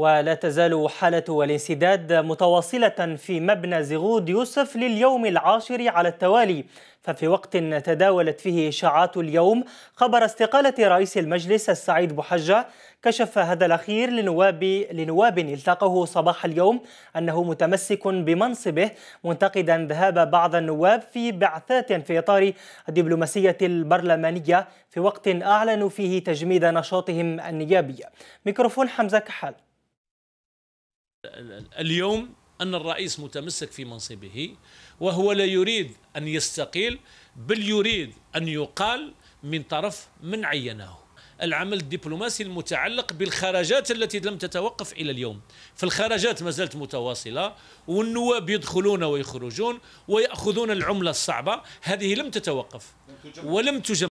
ولا تزال حالة الانسداد متواصلة في مبنى زغود يوسف لليوم العاشر على التوالي ففي وقت تداولت فيه إشاعات اليوم خبر استقالة رئيس المجلس السعيد بحجة كشف هذا الأخير لنواب, لنواب التقه صباح اليوم أنه متمسك بمنصبه منتقدا ذهاب بعض النواب في بعثات في إطار الدبلوماسية البرلمانية في وقت أعلنوا فيه تجميد نشاطهم النيابي ميكروفون حمزة كحال اليوم أن الرئيس متمسك في منصبه وهو لا يريد أن يستقيل بل يريد أن يقال من طرف من عينه العمل الدبلوماسي المتعلق بالخرجات التي لم تتوقف الى اليوم فالخرجات ما زالت متواصله والنواب يدخلون ويخرجون وياخذون العمله الصعبه هذه لم تتوقف ولم تجمع